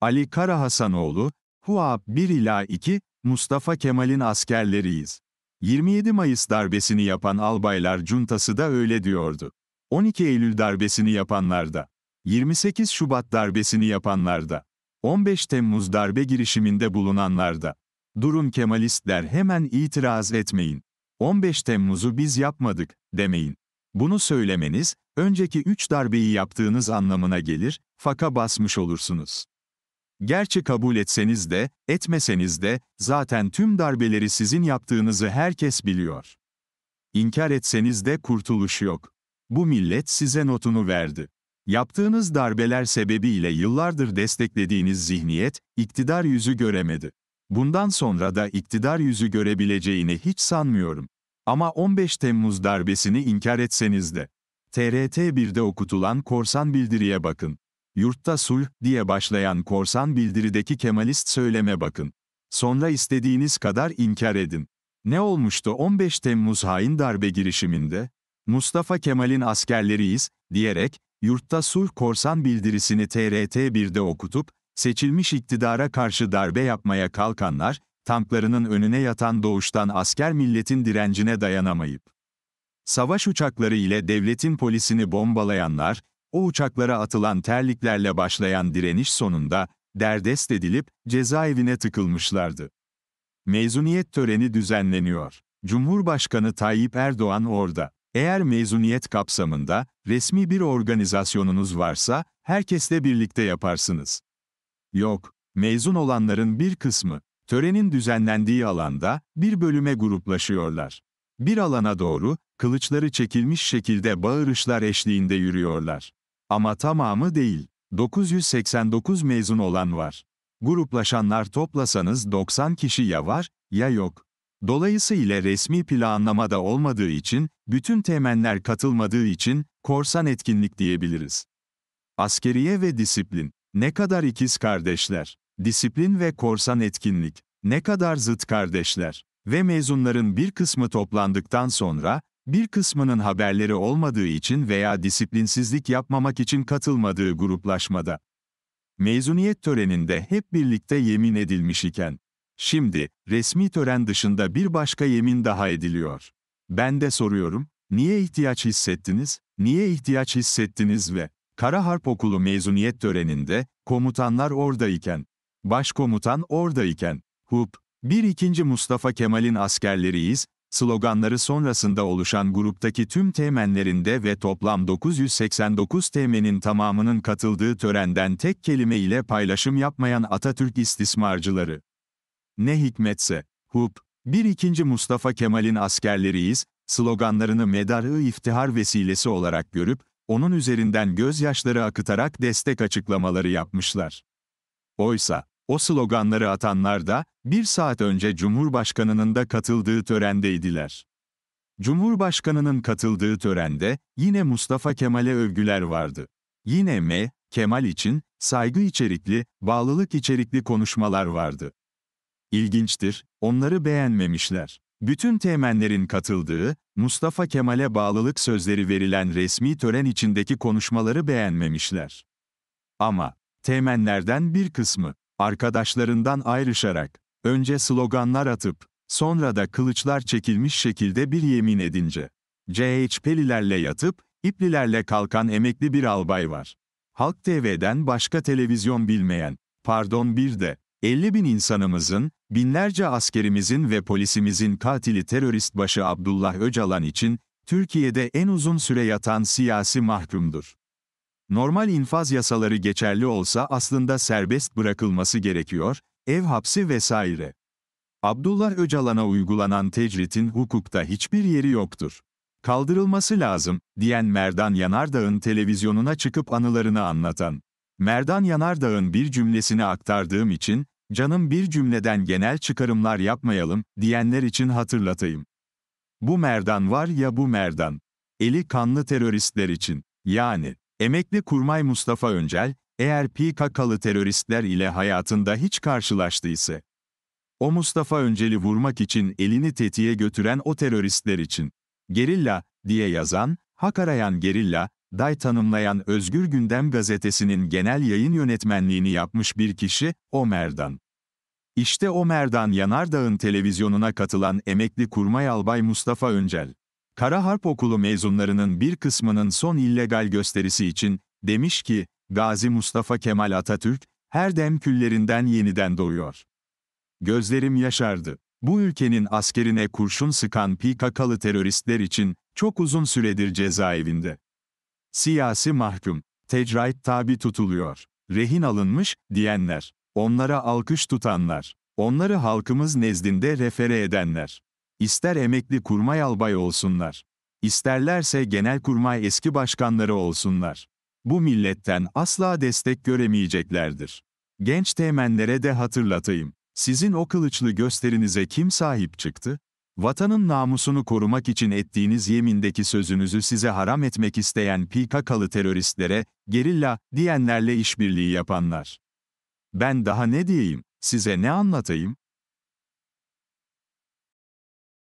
Ali Kara Hasanoğlu, Huap 1 ila 2, Mustafa Kemal'in askerleriyiz. 27 Mayıs darbesini yapan albaylar cuntası da öyle diyordu. 12 Eylül darbesini yapanlar da. 28 Şubat darbesini yapanlar da. 15 Temmuz darbe girişiminde bulunanlar da. Durun Kemalistler hemen itiraz etmeyin. 15 Temmuz'u biz yapmadık, demeyin. Bunu söylemeniz, önceki 3 darbeyi yaptığınız anlamına gelir, faka basmış olursunuz. Gerçi kabul etseniz de, etmeseniz de, zaten tüm darbeleri sizin yaptığınızı herkes biliyor. İnkar etseniz de kurtuluş yok. Bu millet size notunu verdi. Yaptığınız darbeler sebebiyle yıllardır desteklediğiniz zihniyet, iktidar yüzü göremedi. Bundan sonra da iktidar yüzü görebileceğini hiç sanmıyorum. Ama 15 Temmuz darbesini inkar etseniz de. TRT 1'de okutulan korsan bildiriye bakın yurtta sulh diye başlayan korsan bildirideki Kemalist söyleme bakın. Sonra istediğiniz kadar inkar edin. Ne olmuştu 15 Temmuz hain darbe girişiminde? Mustafa Kemal'in askerleriyiz, diyerek, yurtta sulh korsan bildirisini TRT1'de okutup, seçilmiş iktidara karşı darbe yapmaya kalkanlar, tanklarının önüne yatan doğuştan asker milletin direncine dayanamayıp, savaş uçakları ile devletin polisini bombalayanlar, o uçaklara atılan terliklerle başlayan direniş sonunda derdest edilip cezaevine tıkılmışlardı. Mezuniyet töreni düzenleniyor. Cumhurbaşkanı Tayyip Erdoğan orada. Eğer mezuniyet kapsamında resmi bir organizasyonunuz varsa herkesle birlikte yaparsınız. Yok, mezun olanların bir kısmı törenin düzenlendiği alanda bir bölüme gruplaşıyorlar. Bir alana doğru kılıçları çekilmiş şekilde bağırışlar eşliğinde yürüyorlar. Ama tamamı değil. 989 mezun olan var. Gruplaşanlar toplasanız 90 kişi ya var, ya yok. Dolayısıyla resmi planlamada olmadığı için, bütün temenler katılmadığı için, korsan etkinlik diyebiliriz. Askeriye ve disiplin. Ne kadar ikiz kardeşler. Disiplin ve korsan etkinlik. Ne kadar zıt kardeşler. Ve mezunların bir kısmı toplandıktan sonra, bir kısmının haberleri olmadığı için veya disiplinsizlik yapmamak için katılmadığı gruplaşmada. Mezuniyet töreninde hep birlikte yemin edilmiş iken, şimdi resmi tören dışında bir başka yemin daha ediliyor. Ben de soruyorum, niye ihtiyaç hissettiniz, niye ihtiyaç hissettiniz ve Kara Harp Okulu mezuniyet töreninde komutanlar oradayken, başkomutan oradayken, HUP, bir ikinci Mustafa Kemal'in askerleriyiz, sloganları sonrasında oluşan gruptaki tüm temenlerinde ve toplam 989 temenin tamamının katıldığı törenden tek kelime ile paylaşım yapmayan Atatürk istismarcıları. Ne hikmetse, HUP, bir ikinci Mustafa Kemal'in askerleriyiz, sloganlarını medarı iftihar vesilesi olarak görüp, onun üzerinden gözyaşları akıtarak destek açıklamaları yapmışlar. Oysa, o sloganları atanlar da, bir saat önce Cumhurbaşkanı'nın da katıldığı törendeydiler. Cumhurbaşkanı'nın katıldığı törende, yine Mustafa Kemal'e övgüler vardı. Yine M. Kemal için, saygı içerikli, bağlılık içerikli konuşmalar vardı. İlginçtir, onları beğenmemişler. Bütün temenlerin katıldığı, Mustafa Kemal'e bağlılık sözleri verilen resmi tören içindeki konuşmaları beğenmemişler. Ama, temenlerden bir kısmı, Arkadaşlarından ayrışarak, önce sloganlar atıp, sonra da kılıçlar çekilmiş şekilde bir yemin edince, CHP'lilerle yatıp, İplilerle kalkan emekli bir albay var. Halk TV'den başka televizyon bilmeyen, pardon bir de, 50 bin insanımızın, binlerce askerimizin ve polisimizin katili terörist başı Abdullah Öcalan için, Türkiye'de en uzun süre yatan siyasi mahkumdur. Normal infaz yasaları geçerli olsa aslında serbest bırakılması gerekiyor, ev hapsi vesaire. Abdullah Öcalan'a uygulanan tecritin hukukta hiçbir yeri yoktur. Kaldırılması lazım, diyen Merdan Yanardağ'ın televizyonuna çıkıp anılarını anlatan. Merdan Yanardağ'ın bir cümlesini aktardığım için, canım bir cümleden genel çıkarımlar yapmayalım, diyenler için hatırlatayım. Bu Merdan var ya bu Merdan. Eli kanlı teröristler için. Yani. Emekli Kurmay Mustafa Öncel, eğer PKK'lı teröristler ile hayatında hiç karşılaştıysa, o Mustafa Öncel'i vurmak için elini tetiğe götüren o teröristler için, gerilla, diye yazan, hak arayan gerilla, day tanımlayan Özgür Gündem gazetesinin genel yayın yönetmenliğini yapmış bir kişi, Omer'dan. İşte Omer'dan Yanardağ'ın televizyonuna katılan emekli kurmay albay Mustafa Öncel. Kara Harp Okulu mezunlarının bir kısmının son illegal gösterisi için, demiş ki, Gazi Mustafa Kemal Atatürk, her dem küllerinden yeniden doğuyor. Gözlerim yaşardı. Bu ülkenin askerine kurşun sıkan PKK'lı teröristler için, çok uzun süredir cezaevinde. Siyasi mahkum, tecrait tabi tutuluyor. Rehin alınmış, diyenler. Onlara alkış tutanlar. Onları halkımız nezdinde refere edenler. İster emekli kurmay albay olsunlar, isterlerse genel kurmay eski başkanları olsunlar. Bu milletten asla destek göremeyeceklerdir. Genç teğmenlere de hatırlatayım. Sizin o kılıçlı gösterinize kim sahip çıktı? Vatanın namusunu korumak için ettiğiniz yemindeki sözünüzü size haram etmek isteyen PKK'lı teröristlere, gerilla, diyenlerle işbirliği yapanlar. Ben daha ne diyeyim, size ne anlatayım?